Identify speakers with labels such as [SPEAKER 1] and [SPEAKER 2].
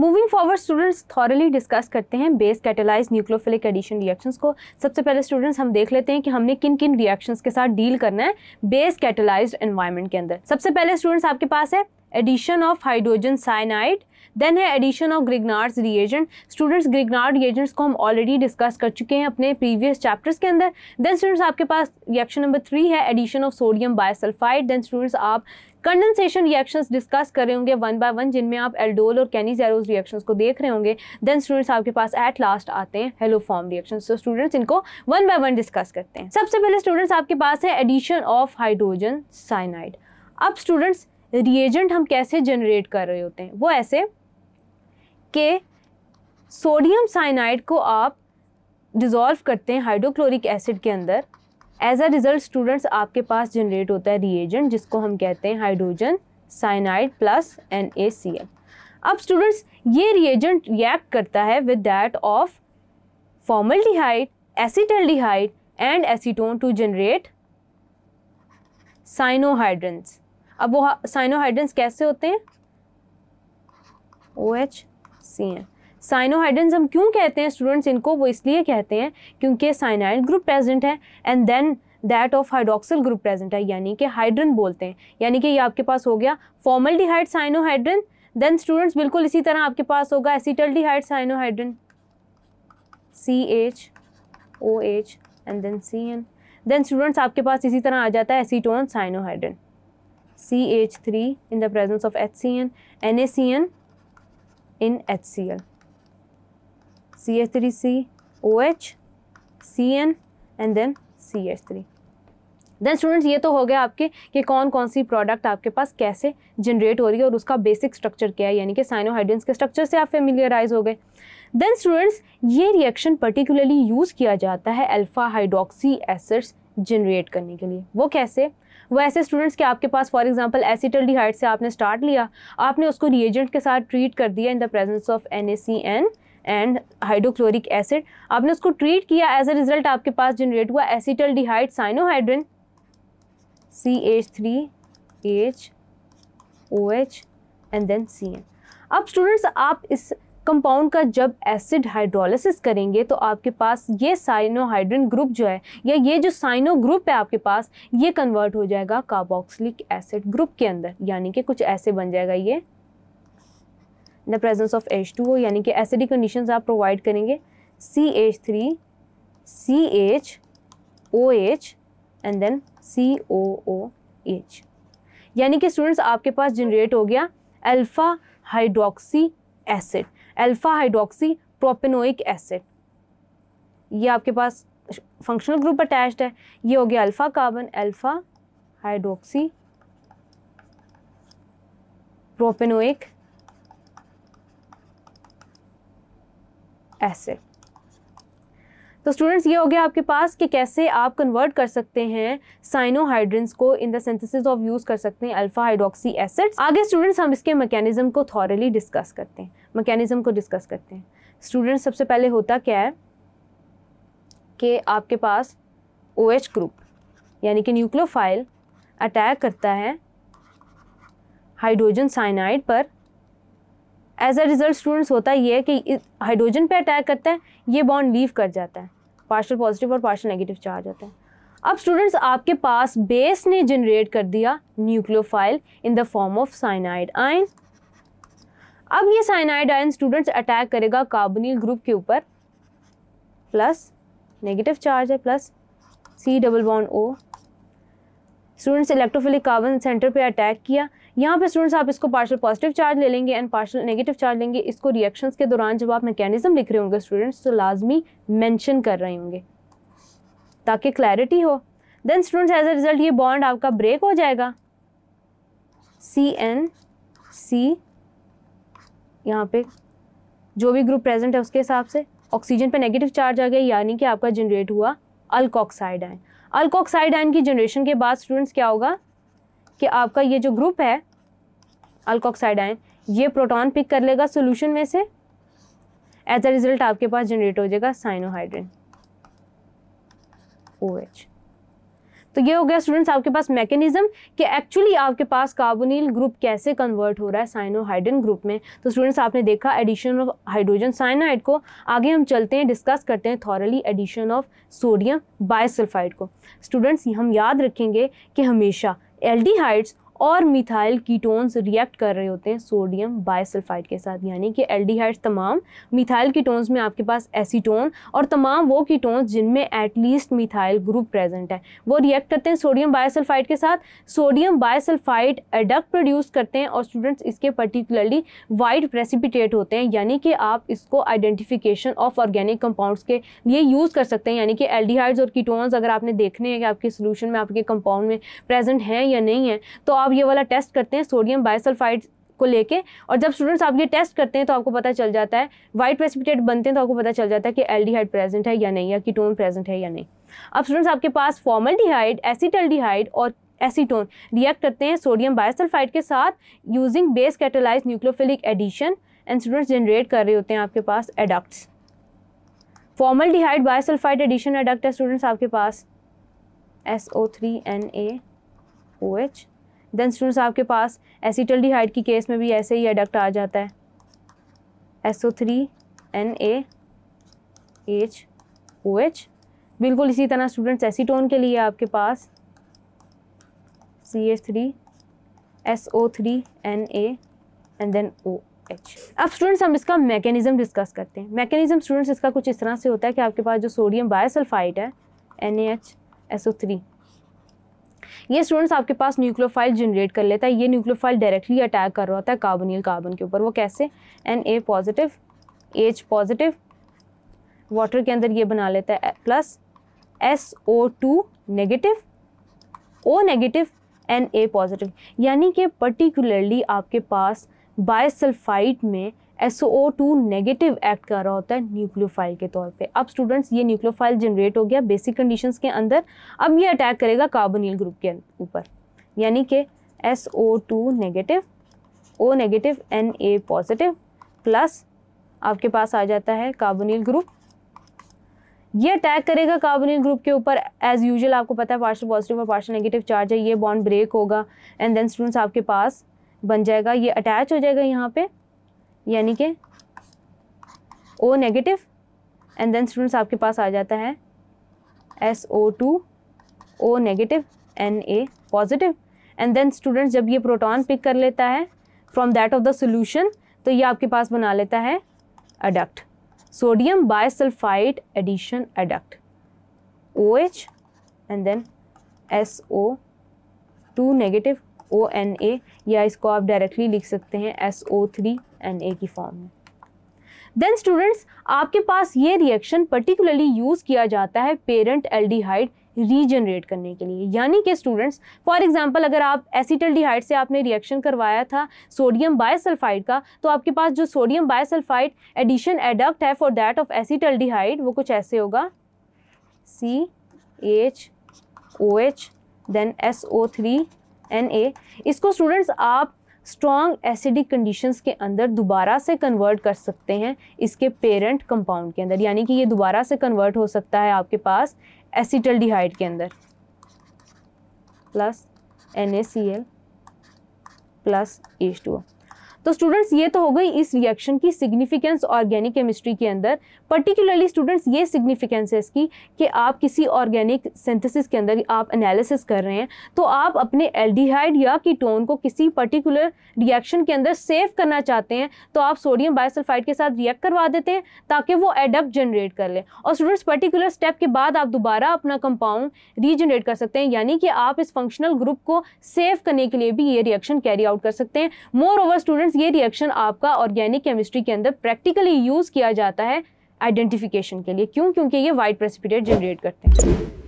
[SPEAKER 1] Moving forward students thoroughly discuss करते हैं base catalyse nucleophilic addition reactions को सबसे पहले स्टूडेंट्स हम देख लेते हैं कि हमने किन किन रिएक्शंस के साथ डील करना है बेस कैटेलाइज्ड एनवायरनमेंट के अंदर सबसे पहले स्टूडेंट्स आपके पास है addition of hydrogen cyanide then है addition of Grignard's reagent students Grignard reagents को हम ऑलरेडी डिस्कस कर चुके हैं अपने प्रीवियस चैप्टर्स के अंदर देन स्टूडेंट्स आपके पास रिएक्शन नंबर थ्री है addition of sodium bisulphide then students आप कंडेंसेशन रिएक्शंस डिस्कस कर रहे होंगे वन बाय वन जिनमें आप एल्डोल और कैनीजेरोज रिएक्शंस को देख रहे होंगे देन स्टूडेंट्स आपके पास एट लास्ट आते हैं हेलो फॉर्म रिएक्शन तो स्टूडेंट्स इनको वन बाय वन डिस्कस करते हैं सबसे पहले स्टूडेंट्स आपके पास है एडिशन ऑफ हाइड्रोजन साइनाइड अब स्टूडेंट्स रिएजेंट हम कैसे जनरेट कर रहे होते हैं वो ऐसे कि सोडियम साइनाइड को आप डिज़ोल्व करते हैं हाइड्रोक्लोरिक एसिड के अंदर एज अ रिज़ल्ट स्टूडेंट्स आपके पास जनरेट होता है रिएजेंट जिसको हम कहते हैं hydrogen cyanide plus N A C L अब स्टूडेंट्स ये रिएजेंट रिएक्ट करता है with that of acetal acetaldehyde and acetone to generate cyanohydrins अब वो साइनोहाइड्रेंस कैसे होते हैं ओ एच सी एन साइनोहाइड्रेंस हम क्यों कहते हैं स्टूडेंट्स इनको वो इसलिए कहते हैं क्योंकि साइनाइड ग्रुप प्रेजेंट है and then that of hydroxyl group present है यानी कि हाइड्रन बोलते हैं यानी कि ये आपके पास हो गया formaldehyde cyanohydrin then students बिल्कुल इसी तरह आपके पास होगा acetaldehyde cyanohydrin C H O H and then C N then students आपके पास इसी तरह आ जाता है acetone cyanohydrin CH3 in the presence of HCN, NaCN in HCl. CH3C, OH, CN and then CH3. Then students ये तो हो गया आपके कि कौन कौन सी प्रोडक्ट आपके पास कैसे जनरेट हो रही है और उसका बेसिक स्ट्रक्चर क्या है यानी कि साइनोहाइड्रेंस के स्ट्रक्चर से आप फेमिलियराइज हो गए देन स्टूडेंट्स ये रिएक्शन पर्टिकुलरली यूज़ किया जाता है अल्फ़ा हाइड्रोक्सी एसिड्स जनरेट करने के लिए वो कैसे वो ऐसे स्टूडेंट्स के आपके पास फॉर एग्जांपल एसिटल डिहाइड से आपने स्टार्ट लिया आपने उसको रिएजेंट के साथ ट्रीट कर दिया in the presence of N and hydrochloric acid आपने उसको ट्रीट किया एज अ रिजल्ट आपके पास जनरेट हुआ acetaldehyde cyanohydrin C H three H O H and then C N अब स्टूडेंट्स आप इस कंपाउंड का जब एसिड हाइड्रोलिसिस करेंगे तो आपके पास ये साइनोहाइड्रिन ग्रुप जो है या ये जो साइनो ग्रुप है आपके पास ये कन्वर्ट हो जाएगा कार्बोक्सिलिक एसिड ग्रुप के अंदर यानी कि कुछ ऐसे बन जाएगा ये the presence of H two यानी कि एसिडिक कंडीशन आप प्रोवाइड करेंगे C H three C H O H and then C O O H यानी कि स्टूडेंट्स आपके पास जनरेट हो गया alpha hydroxy acid alpha hydroxy propanoic acid ये आपके पास फंक्शनल ग्रुप अटैच्ड है ये हो गया alpha carbon alpha hydroxy propanoic acid तो स्टूडेंट्स ये हो गया आपके पास कि कैसे आप कन्वर्ट कर सकते हैं साइनोहाइड्रेंस को in the synthesis of use कर सकते हैं अल्फा हाइड्रोक्सी एसिड्स आगे स्टूडेंट्स हम इसके मैकेनिज्म को थॉरली डिस्कस करते हैं मैकेनिज्म को डिस्कस करते हैं स्टूडेंट्स सबसे पहले होता क्या है कि आपके पास ओ OH ग्रुप यानी कि न्यूक्लियोफाइल अटैक करता है हाइड्रोजन साइनाइड पर एज अ रिजल्ट स्टूडेंट्स होता ये है कि हाइड्रोजन पे अटैक करता है ये बॉन्ड लीव कर जाता है पार्शल पॉजिटिव और पार्शल नेगेटिव चार्ज होता है अब स्टूडेंट्स आपके पास बेस ने जनरेट कर दिया nucleophile in the form of cyanide ion अब ये साइनाइड आयन स्टूडेंट्स अटैक करेगा कार्बोनिल ग्रुप के ऊपर प्लस नेगेटिव चार्ज है plus C double bond O students electrophilic carbon centre पे अटैक किया यहाँ पे स्टूडेंट्स आप इसको पार्शल पॉजिटिव चार्ज ले लेंगे एंड पार्शल नेगेटिव चार्ज लेंगे इसको रिएक्शंस के दौरान जब आप मैकेनिज्म लिख रहे होंगे स्टूडेंट्स तो लाजमी मैंशन कर रहे होंगे ताकि क्लैरिटी हो then students as a result ये बॉन्ड आपका ब्रेक हो जाएगा सी एन सी यहाँ पे जो भी ग्रुप प्रेजेंट है उसके हिसाब से ऑक्सीजन पे नेगेटिव चार्ज आ गया यानी कि आपका जनरेट हुआ अल्कोक्साइड आयन अल्कोक्साइड आयन की जनरेशन के बाद स्टूडेंट्स क्या होगा कि आपका ये जो ग्रुप है अल्कोक्साइड आयन ये प्रोटॉन पिक कर लेगा सोल्यूशन में से एज अ रिजल्ट आपके पास जनरेट हो जाएगा साइनोहाइड्रिन ओ एच तो ये हो गया स्टूडेंट्स आपके पास मैकेनिज्म कि एक्चुअली आपके पास कार्बोनिल ग्रुप कैसे कन्वर्ट हो रहा है साइनोहाइड्रिन ग्रुप में तो स्टूडेंट्स आपने देखा एडिशन ऑफ हाइड्रोजन साइनाइड को आगे हम चलते हैं डिस्कस करते हैं thoroughly addition of sodium bisulphide को स्टूडेंट्स हम याद रखेंगे कि हमेशा aldehydes और मिथाइल कीटोन्स रिएक्ट कर रहे होते हैं सोडियम बायसल्फ़ाइड के साथ यानी कि एल्डिहाइड्स तमाम मिथाइल कीटोन्स में आपके पास एसीटोन और तमाम वो कीटोन्स जिनमें एटलीस्ट मिथाइल ग्रुप प्रेजेंट है वो रिएक्ट करते हैं सोडियम बायसल्फाइड के साथ सोडियम बायसल्फाइड एडक्ट प्रोड्यूस करते हैं और स्टूडेंट्स इसके पर्टिकुलरली वाइट प्रेसिपिटेट होते हैं यानी कि आप इसको आइडेंटिफिकेशन ऑफ ऑर्गेनिक कंपाउंड्स के लिए यूज़ कर सकते हैं यानी कि एल्डिहाइड्स और कीटोन्स अगर आपने देखने हैं कि आपके सोल्यूशन में आपके कंपाउंड में प्रेजेंट हैं या नहीं है तो आप आप ये वाला टेस्ट करते हैं सोडियम बायसल्फाइड को लेके और जब स्टूडेंट्स आप ये टेस्ट करते हैं तो आपको पता चल जाता है वाइट प्रेसिपिटेट बनते हैं तो आपको पता चल जाता है कि एल्डिहाइड प्रेजेंट है या नहीं या कीटोन प्रेजेंट है या नहीं अब स्टूडेंट्स आपके पास फॉर्मल डिहाइड और एसीटोन रिएक्ट करते हैं सोडियम बायसल्फाइड के साथ using base catalyse nucleophilic addition and students generate कर रहे होते हैं आपके पास adducts formaldehyde bisulphide addition adduct है स्टूडेंट्स आपके पास S O three N A O H then students आपके पास एसीटल डिहाइड की केस में भी ऐसे ही एडक्ट आ जाता है S O three N A H O H बिल्कुल इसी तरह स्टूडेंट्स एसीटोन के लिए आपके पास C H three S O three N A and then O H अब स्टूडेंट्स हम इसका मैकेनिज्म डिस्कस करते हैं मैकेनिज्म स्टूडेंट्स इसका कुछ इस तरह से होता है कि आपके पास जो सोडियम बायोसल्फाइट है N A H S O three ये स्टूडेंट्स आपके पास न्यूक्लियोफाइल जनरेट कर लेता है ये न्यूक्लियोफाइल डायरेक्टली अटैक कर रहा होता है कार्बोनियल कार्बन के ऊपर वो कैसे N A positive H positive water के अंदर ये बना लेता है plus S O two negative O negative N A positive यानी कि पर्टिकुलरली आपके पास बायसल्फाइड में S O two negative act कर रहा होता है न्यूक्लियोफाइल के तौर पे अब स्टूडेंट्स ये न्यूक्लियोफाइल जनरेट हो गया बेसिक कंडीशंस के अंदर अब ये अटैक करेगा कार्बोनिल ग्रुप के ऊपर यानी कि S O two negative O negative N A positive plus आपके पास आ जाता है कार्बोनिल ग्रुप ये अटैक करेगा कार्बोनिल ग्रुप के ऊपर एज यूजल आपको पता है पार्शल पॉजिटिव और पार्शल नेगेटिव चार्ज है ये बॉन्ड ब्रेक होगा एंड देन स्टूडेंट्स आपके पास बन जाएगा ये अटैच हो जाएगा यहाँ पर यानी कि O negative and then students आपके पास आ जाता है S O two O negative N A positive and then students जब ये प्रोटॉन पिक कर लेता है from that of the solution तो ये आपके पास बना लेता है adduct sodium bisulphide addition adduct O H and then S O two negative O N A या इसको आप डायरेक्टली लिख सकते हैं S O three N A की फॉर्म में देन स्टूडेंट्स आपके पास ये रिएक्शन पर्टिकुलरली यूज़ किया जाता है पेरेंट एल्डिहाइड रीजनरेट करने के लिए यानी कि स्टूडेंट्स फॉर एग्जांपल अगर आप एसिटल डिहाइड से आपने रिएक्शन करवाया था सोडियम बायसल्फाइड का तो आपके पास जो सोडियम बायसल्फाइड एडिशन एडक्ट है for that of acetaldehyde वो कुछ ऐसे होगा C H O H then S O three N A इसको स्टूडेंट्स आप स्ट्रॉन्ग एसिडिक कंडीशंस के अंदर दोबारा से कन्वर्ट कर सकते हैं इसके पेरेंट कंपाउंड के अंदर यानी कि ये दोबारा से कन्वर्ट हो सकता है आपके पास एसिटल डिहाइड के अंदर plus N A C L plus H two तो स्टूडेंट्स ये तो हो गई इस रिएक्शन की सिग्निफिकेंस ऑर्गेनिक केमिस्ट्री के अंदर पर्टिकुलरली स्टूडेंट्स ये सिग्निफिकेंस है इसकी कि आप किसी ऑर्गेनिक सिंथेसिस के अंदर आप एनालिसिस कर रहे हैं तो आप अपने एल्डिहाइड या कीटोन को किसी पर्टिकुलर रिएक्शन के अंदर सेव करना चाहते हैं तो आप सोडियम बायोसल्फाइड के साथ रिएक्ट करवा देते हैं ताकि वो एडप्ट जनरेट कर लें और स्टूडेंट्स पर्टिकुलर स्टेप के बाद आप दोबारा अपना कंपाउंड रीजनरेट कर सकते हैं यानी कि आप इस फंक्शनल ग्रुप को सेव करने के लिए भी ये रिएक्शन कैरी आउट कर सकते हैं मोर ओवर स्टूडेंट्स फ्रेंड्स ये रिएक्शन आपका ऑर्गेनिक केमिस्ट्री के अंदर प्रैक्टिकली यूज़ किया जाता है आइडेंटिफिकेशन के लिए क्यों क्योंकि ये वाइट प्रेसिपिटेट जनरेट करते हैं